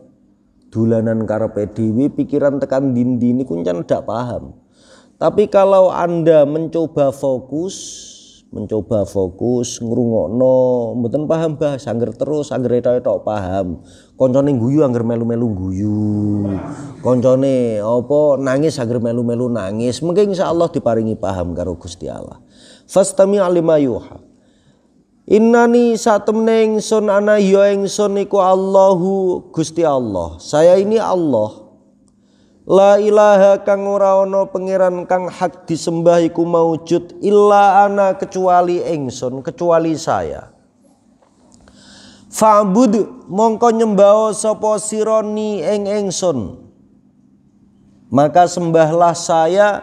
dulanan karepe dhewe pikiran tekan dindi niku ncan ndak paham. Tapi kalau Anda mencoba fokus, mencoba fokus ngrungokno mboten paham bahasa angger terus anggere tok paham koncone guyu angger melu-melu guyu koncone apa nangis angger melu-melu nangis mungkin Insya Allah diparingi paham karo Gusti Allah fastami alima yuha Innani satemne ingsun ana ya ingsun iku Allahu Gusti Allah. Saya ini Allah. La ilaha kang ora ana pangeran kang hak disembah iku maujud illa ana kecuali ingsun kecuali saya. Fa'bud mongko nyembah sapa sironi eng engson. Maka sembahlah saya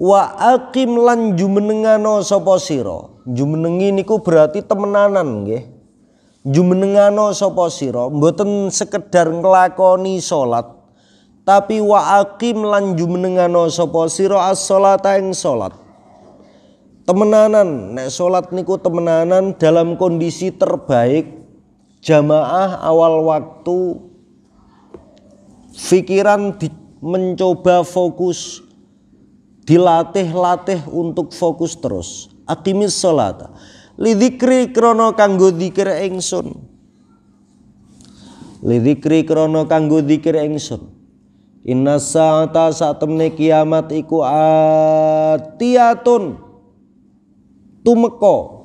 wa aqim lan jumenengano sapa sira. Jumenengi niku berarti temenanan nggih. Jumenengano sapa sira mboten sekedar nglakoni salat tapi wa aqim lan jumenengano sapa sira as-salata ing salat. Temenanan nek salat niku temenanan dalam kondisi terbaik jamaah awal waktu pikiran di, mencoba fokus dilatih-latih untuk fokus terus akimis salat lidikri krono kanggo dikir engsun lidikri krono kanggo dikir engsun inna sa'ata saat kiamat iku atiatun tumeko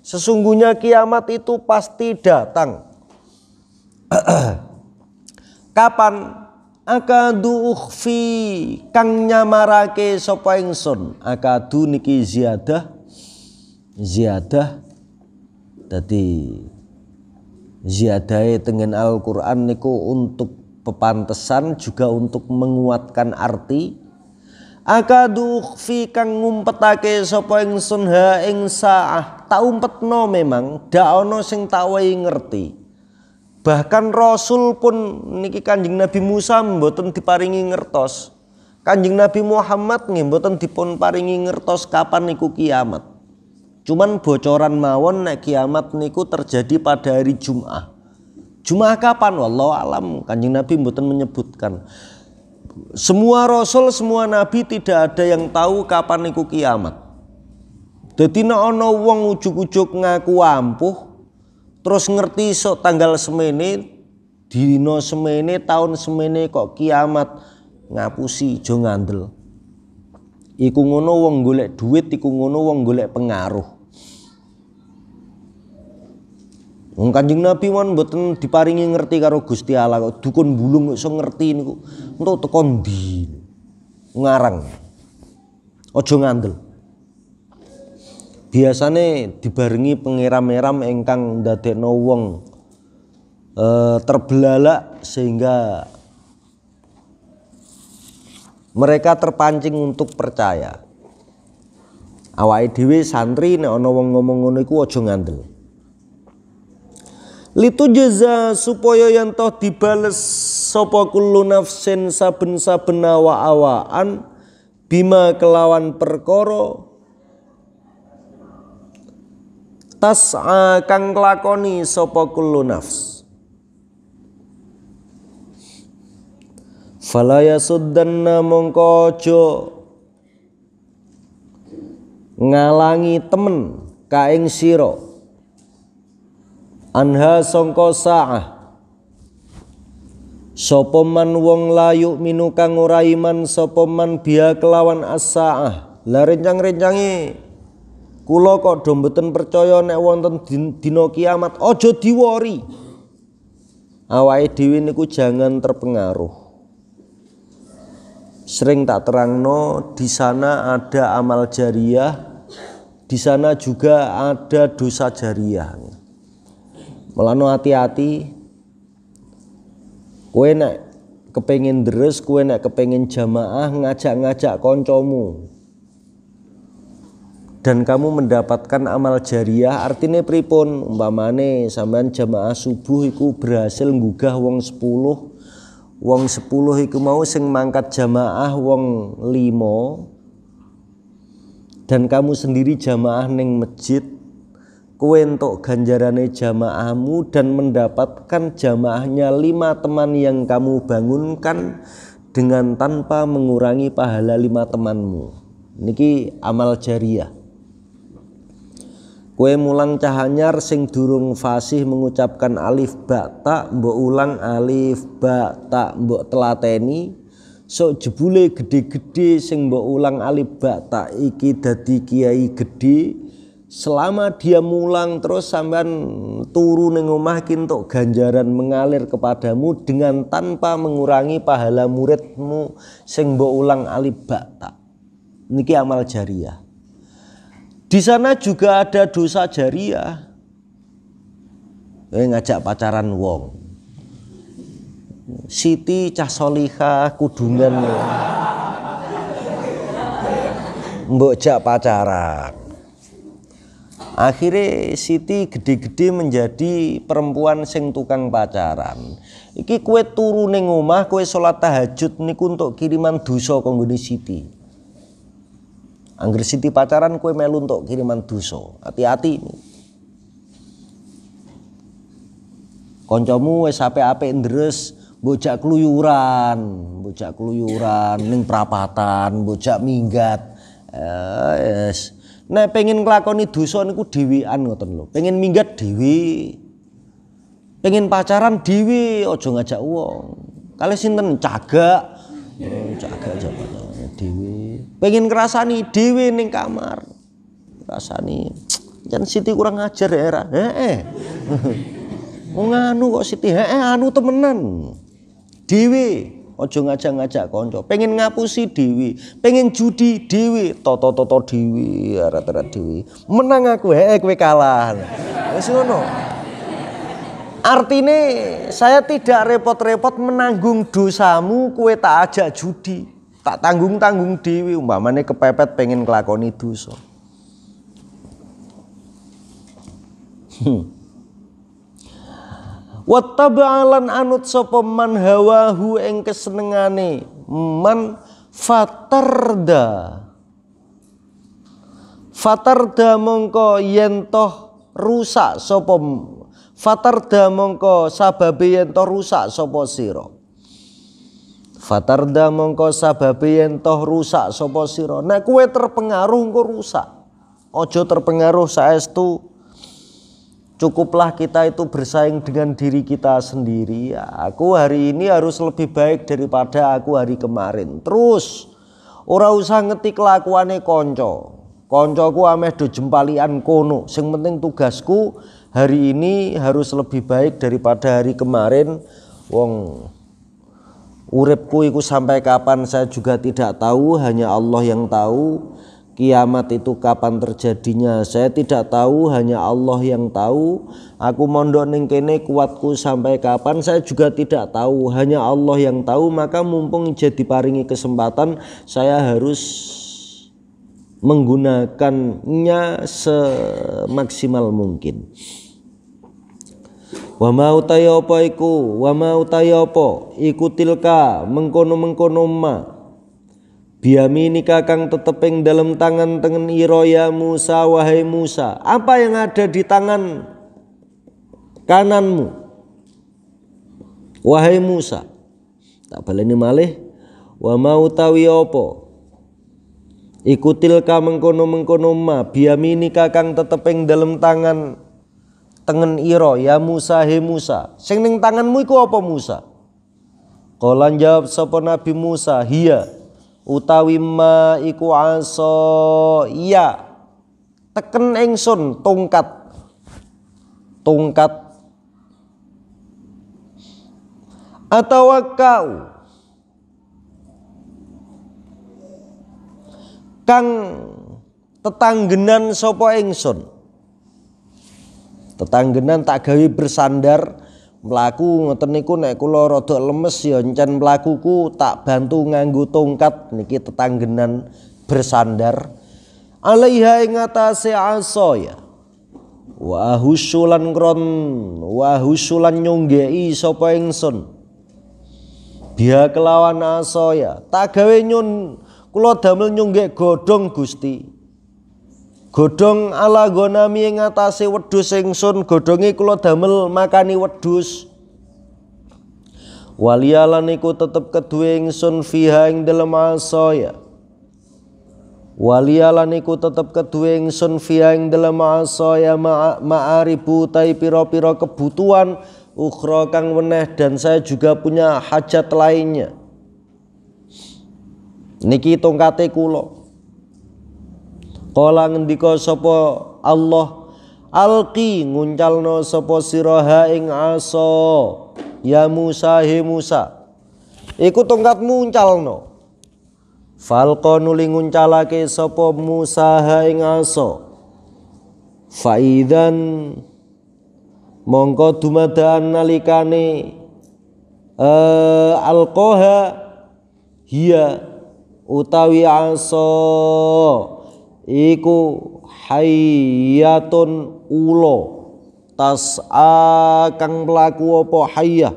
Sesungguhnya kiamat itu pasti datang. Kapan? Akadu ukhfi kang nyamarake sapa ingsun. Akadu niki ziyadah ziyadah dadi ziadahe tengen Al-Qur'an niku untuk pepantesan juga untuk menguatkan arti akadu fi kang ngumpetake sapa ingsun ha ing saah tak umpetno memang dak ana sing tak wae ngerti bahkan rasul pun niki kanjeng Nabi Musa mboten diparingi ngertos kanjeng Nabi Muhammad nggih mboten dipun paringi ngertos kapan niku kiamat cuman bocoran mawon nek kiamat niku terjadi pada hari Jumat Jumat kapan wallahu alam kanjeng Nabi mboten menyebutkan semua rasul, semua nabi tidak ada yang tahu kapan niku kiamat. Dadi nek ana wong ujuk ujug ngaku ampuh terus ngerti so tanggal semene, dina semene, tahun semene kok kiamat ngapusi jo ngandel. Iku ngono wong golek duit, iku ngono wong golek pengaruh. Wong Kanjeng Nabi wan mboten diparingi ngerti karo Gusti Allah kok dukun bulung iso ngerti niku. Entuk teko ndi? Ngarang. Aja ngandel. Biasane dibarengi pengeram-eram ingkang ndadekno wong e, terbelalak sehingga mereka terpancing untuk percaya. Awake dhewe santri nek ana wong ngomong ngono iku aja ngandel litujza supaya yang toh dibales sopo kullu nafsin saben-saben awa-awaan bima kelawan perkoro tas kang lakoni sopo kullu nafs fala yasuddanna mongko ngalangi temen kaing siro anha songko sa'ah sopoman wong layu minu kang ora iman sapa biha kelawan as-sa'ah lah rencang rencangi kula kok do mboten percaya nek wonten dina kiamat aja diwori awake dhewe niku jangan terpengaruh sering tak terangno di sana ada amal jariah di sana juga ada dosa jariah melano hati-hati kue nek kepengin deres kue nek kepengin jamaah ngajak-ngajak koncomu dan kamu mendapatkan amal jariah artinya pripun umpamane sampean jamaah subuh iku berhasil nggugah wong 10 wong 10 iku mau sing mangkat jamaah wong 5 dan kamu sendiri jamaah ning masjid kue untuk ganjarane jamaahmu dan mendapatkan jamaahnya lima teman yang kamu bangunkan dengan tanpa mengurangi pahala lima temanmu niki amal jariah kue mulang cahanyar sing durung fasih mengucapkan alif ba tak mbok ulang alif ba tak mbok telateni so jebule gede-gede sing mbok ulang alif ba tak iki dadi kiai gede selama dia mulang terus sampean turun ning omah ganjaran mengalir kepadamu dengan tanpa mengurangi pahala muridmu sing ulang alibata niki amal jariah di sana juga ada dosa jariah eh, ngajak pacaran wong Siti cah soliha kudungan mbok jak pacaran akhirnya Siti gede-gede menjadi perempuan sing tukang pacaran iki kue turu neng omah kue sholat tahajud niku untuk kiriman dosa kanggo Siti Angger Siti pacaran kue melu untuk kiriman dosa hati-hati ini. koncomu wis ape ape ndres bocak keluyuran, bocak keluyuran ning perapatan, bocak minggat. Eh, yes nek pengen nglakoni dosa niku dhewean ngoten lho. Pengen minggat dhewe. Pengen pacaran dhewe, aja ngajak wong. Kale sinten cagak. Oh, cagak jabatan dhewe. Pengen ngrasani dhewe ning kamar. Rasani jan Siti kurang ajar ya era. Heeh. Wong anu kok Siti, heeh anu temenan. Dhewe ojo ngajak-ngajak konco pengen ngapusi dewi pengen judi dewi toto toto dewi rata-rata dewi menang aku he kue kalah wis ngono artine saya tidak repot-repot menanggung dosamu kue tak ajak judi tak tanggung-tanggung dewi umpamane kepepet pengen kelakoni dosa hmm wattaba'alan anut sapa man hawahu ing kesenengane man fatarda fatarda mongko yen toh rusak sapa fatarda mongko sababe yen toh rusak sapa sira fatarda mongko sababe yen toh rusak sapa sira nek kowe terpengaruh engko rusak ojo terpengaruh saestu Cukuplah kita itu bersaing dengan diri kita sendiri. Aku hari ini harus lebih baik daripada aku hari kemarin. Terus ora usah ngetik lakuane konco. Koncoku ameh do jempalian kono. Sing penting tugasku hari ini harus lebih baik daripada hari kemarin. Wong uripku iku sampai kapan saya juga tidak tahu, hanya Allah yang tahu. Kiamat itu kapan terjadinya? Saya tidak tahu, hanya Allah yang tahu. Aku mondok ning kene kuatku sampai kapan? Saya juga tidak tahu, hanya Allah yang tahu. Maka mumpung jadi paringi kesempatan, saya harus menggunakannya semaksimal mungkin. Wa ma iku? Wa ma Iku tilka mengkono-mengkono ma biami nikah kang teteping dalam tangan tengen iroya Musa wahai Musa. Apa yang ada di tangan kananmu? Wahai Musa. Tak baleni malih. Wa mau tawi opo. Ikutil ka mengkono mengkono ma nikah kang teteping dalam tangan tengen iro ya Musa he Musa. Sing tanganmu iku apa Musa? Kolan jawab sapa Nabi Musa, hia utawi ma iku aso iya teken engsun tongkat tongkat atau kau kang tetanggenan sopo engsun tetanggenan tak gawe bersandar mlaku ngoten niku nek kula rada lemes ya encen mlakuku tak bantu nganggo tongkat niki tetanggenan bersandar alaiha ing atase asa ya wa husulan kron wa husulan nyonggei sapa ingsun dia kelawan asoya ya tak gawe nyun kula damel nyonggek godhong Gusti Godhong ala gonami ing atase wedhus ingsun, godhonge kula damel makani wedhus. Walialan iku tetep keduwe ingsun fiha ing dalem asaya. Walialan iku tetep keduwe ingsun fiha ing dalem asaya ma'aribu ma tai pira-pira kebutuhan ukhra kang weneh dan saya juga punya hajat lainnya. Niki tongkate kula. Kala ngendika sapa Allah alqi nguncalno sapa siraha ing aso ya Musa he Musa iku tongkat uncalno falqa nuli nguncalake sapa Musa ha ing aso faidan mongko dumadaan nalikane uh, alqaha hiya utawi aso iku hayyatun ulo tas'a kang pelaku apa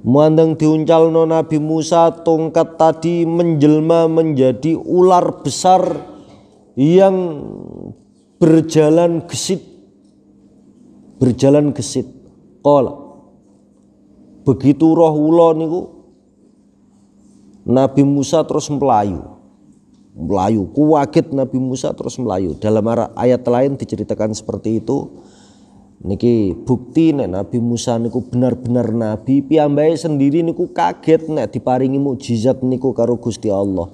Mandang diuncal no Nabi Musa tongkat tadi menjelma menjadi ular besar yang berjalan gesit berjalan gesit kola begitu roh ulo niku Nabi Musa terus melayu melayu kuwakit Nabi Musa terus melayu dalam ayat lain diceritakan seperti itu niki bukti nih Nabi Musa niku benar-benar nabi piyambae sendiri niku kaget nek diparingi mukjizat niku karo Gusti Allah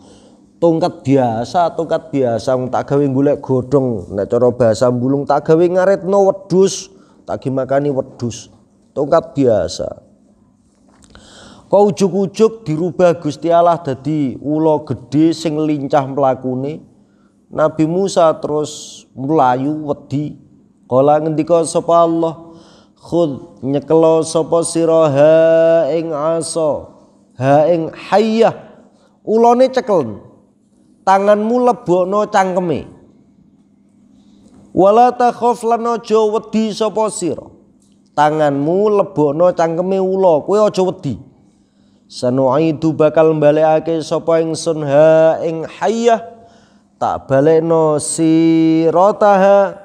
tongkat biasa tongkat biasa wong tak gawe golek godhong nek cara bahasa bulung tak gawe ngaretno wedhus tak gimakani wedhus tongkat biasa Kau ujuk-ujuk dirubah Gusti Allah dadi ula gede sing lincah mlakune. Nabi Musa terus melayu wedi. Kala ngendika sapa Allah, "Khud nyekelo sapa sira ha ing asa, ha ing hayyah." ulone cekel. Tanganmu lebokno cangkeme. Wala takhaf lan aja wedi sapa sira. Tanganmu lebokno cangkeme ula, kowe aja wedi sanuaidu bakal balekake sapa ingsun ha ing hayyah tak balekno sirataha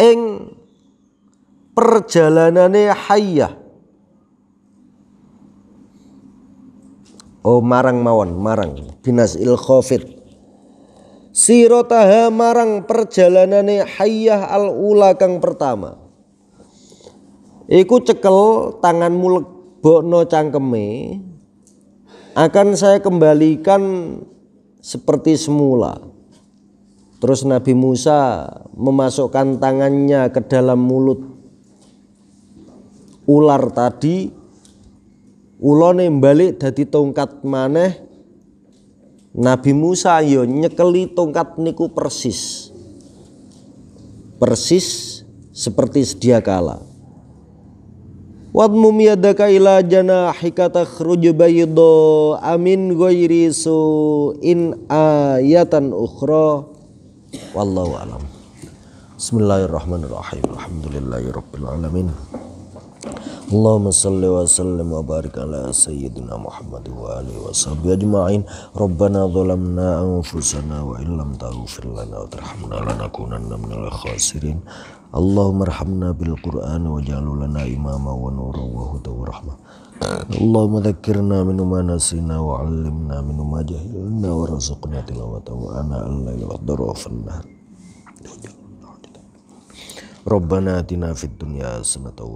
ing perjalanane hayyah Oh marang mawon marang binas il khafid sirotaha marang perjalanane hayyah al ula kang pertama Iku cekel tanganmu lebokno cangkeme akan saya kembalikan seperti semula. Terus Nabi Musa memasukkan tangannya ke dalam mulut ular tadi ulone balik dari tongkat maneh Nabi Musa yo nyekeli tongkat niku persis persis seperti sedia kala Wadmum yadaka ila janahika takhruj baydo amin ghairi in ayatan ukhra wallahu alam Bismillahirrahmanirrahim Alhamdulillahirabbil alamin Allahumma salli wa sallim wa barik ala sayyidina Muhammad wa alihi wa sahbihi ajma'in Rabbana zalamna anfusana wa illam taghfir lana wa tarhamna lanakunanna minal khasirin Allahumma arhamna bil Qur'an waj'al lana imama wa nuran wa huda wa rahmah. Allahumma dzakirna min ma nasina wa 'allimna min ma jahilna wa rzuqna tilawatahu ana al-lail wa dharafan nahar. ربنا آتنا في الدنيا